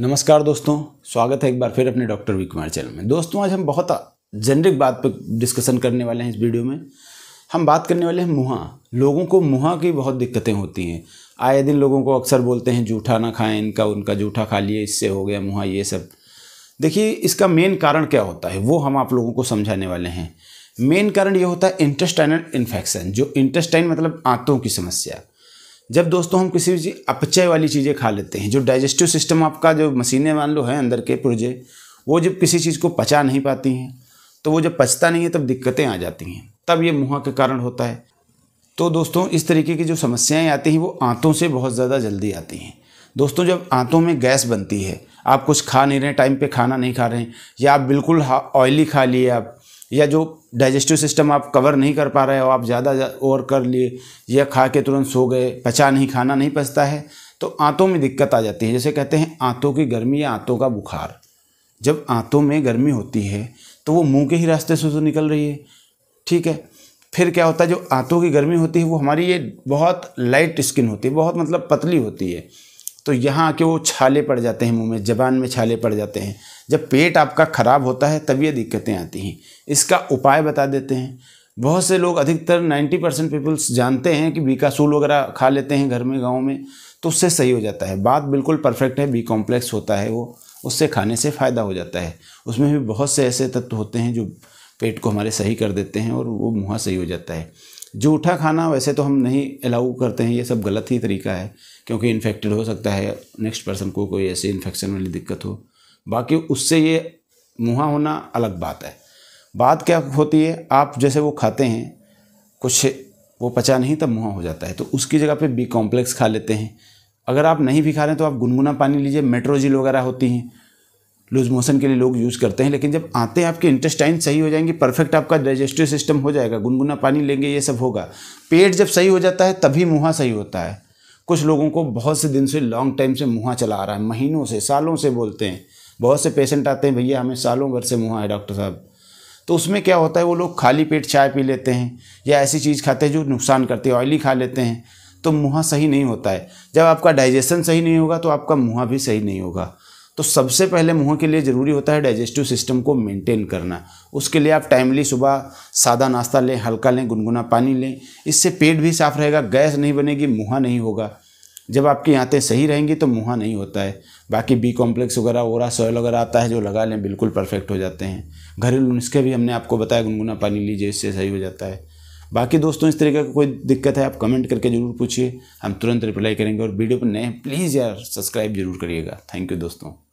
नमस्कार दोस्तों स्वागत है एक बार फिर अपने डॉक्टर वी कुमार चैनल में दोस्तों आज हम बहुत जेनरिक बात पर डिस्कशन करने वाले हैं इस वीडियो में हम बात करने वाले हैं मुहा लोगों को मुहा की बहुत दिक्कतें होती हैं आए दिन लोगों को अक्सर बोलते हैं जूठा ना खाएं इनका उनका जूठा खा लिए इससे हो गया मुहा ये सब देखिए इसका मेन कारण क्या होता है वो हम आप लोगों को समझाने वाले हैं मेन कारण ये होता है इंटेस्टाइनल इन्फेक्शन जो इंटेस्टाइन मतलब आंतों की समस्या जब दोस्तों हम किसी भी अपचय वाली चीज़ें खा लेते हैं जो डाइजेस्टिव सिस्टम आपका जो मशीनें मान लो है अंदर के पुर्जे वो जब किसी चीज़ को पचा नहीं पाती हैं तो वो जब पचता नहीं है तब दिक्कतें आ जाती हैं तब ये मुँह के कारण होता है तो दोस्तों इस तरीके की जो समस्याएं आती हैं वो आंतों से बहुत ज़्यादा जल्दी आती हैं दोस्तों जब आंतों में गैस बनती है आप कुछ खा नहीं रहे टाइम पे खाना नहीं खा रहे हैं या आप बिल्कुल ऑयली खा लिए आप या जो डाइजेस्टिव सिस्टम आप कवर नहीं कर पा रहे हो आप ज़्यादा और कर लिए या खा के तुरंत सो गए पचा नहीं खाना नहीं पचता है तो आंतों में दिक्कत आ जाती है जैसे कहते हैं आंतों की गर्मी या आंतों का बुखार जब आंतों में गर्मी होती है तो वो मुंह के ही रास्ते से तो निकल रही है ठीक है फिर क्या होता है जो आंतों की गर्मी होती है वो हमारी ये बहुत लाइट स्किन होती है बहुत मतलब पतली होती है तो यहाँ आके वो छाले पड़ जाते हैं मुंह में जबान में छाले पड़ जाते हैं जब पेट आपका ख़राब होता है तब ये दिक्कतें आती हैं इसका उपाय बता देते हैं बहुत से लोग अधिकतर 90 परसेंट पीपल्स जानते हैं कि बी कासूल वगैरह खा लेते हैं घर में गाँव में तो उससे सही हो जाता है बात बिल्कुल परफेक्ट है बी कॉम्प्लेक्स होता है वो उससे खाने से फ़ायदा हो जाता है उसमें भी बहुत से ऐसे तत्व होते हैं जो पेट को हमारे सही कर देते हैं और वो मुँह सही हो जाता है जूठा खाना वैसे तो हम नहीं अलाउ करते हैं ये सब गलत ही तरीका है क्योंकि इन्फेक्टेड हो सकता है नेक्स्ट पर्सन को कोई ऐसी इन्फेक्शन वाली दिक्कत हो बाकी उससे ये मुहा होना अलग बात है बात क्या होती है आप जैसे वो खाते हैं कुछ वो पचा नहीं तब मुँह हो जाता है तो उसकी जगह पे बी कॉम्प्लेक्स खा लेते हैं अगर आप नहीं भी खा रहे हैं तो आप गुनगुना पानी लीजिए मेट्रोजिल वगैरह होती हैं लूज मोशन के लिए लोग यूज़ करते हैं लेकिन जब आते हैं आपके इंटेस्टाइन सही हो जाएंगे परफेक्ट आपका डाइजेस्टिव सिस्टम हो जाएगा गुनगुना पानी लेंगे ये सब होगा पेट जब सही हो जाता है तभी मुहा सही होता है कुछ लोगों को बहुत से दिन से लॉन्ग टाइम से मुहा चला आ रहा है महीनों से सालों से बोलते हैं बहुत से पेशेंट आते हैं भैया हमें सालों भर से मुँह है डॉक्टर साहब तो उसमें क्या होता है वो लोग खाली पेट चाय पी लेते हैं या ऐसी चीज़ खाते हैं जो नुकसान करती है ऑयली खा लेते हैं तो मुँह सही नहीं होता है जब आपका डाइजेशन सही नहीं होगा तो आपका मुँह भी सही नहीं होगा तो सबसे पहले मुंह के लिए ज़रूरी होता है डाइजेस्टिव सिस्टम को मेंटेन करना उसके लिए आप टाइमली सुबह सादा नाश्ता लें हल्का लें गुनगुना पानी लें इससे पेट भी साफ रहेगा गैस नहीं बनेगी मुँह नहीं होगा जब आपकी आँतें सही रहेंगी तो मुँह नहीं होता है बाकी बी कॉम्प्लेक्स वगैरह ओरा सॉयल वगैरह आता है जो लगा लें बिल्कुल परफेक्ट हो जाते हैं घरेलू नुस्खे भी हमने आपको बताया गुनगुना पानी लीजिए इससे सही हो जाता है बाकी दोस्तों इस तरीके का कोई दिक्कत है आप कमेंट करके ज़रूर पूछिए हम तुरंत रिप्लाई करेंगे और वीडियो पर नए प्लीज़ यार सब्सक्राइब जरूर करिएगा थैंक यू दोस्तों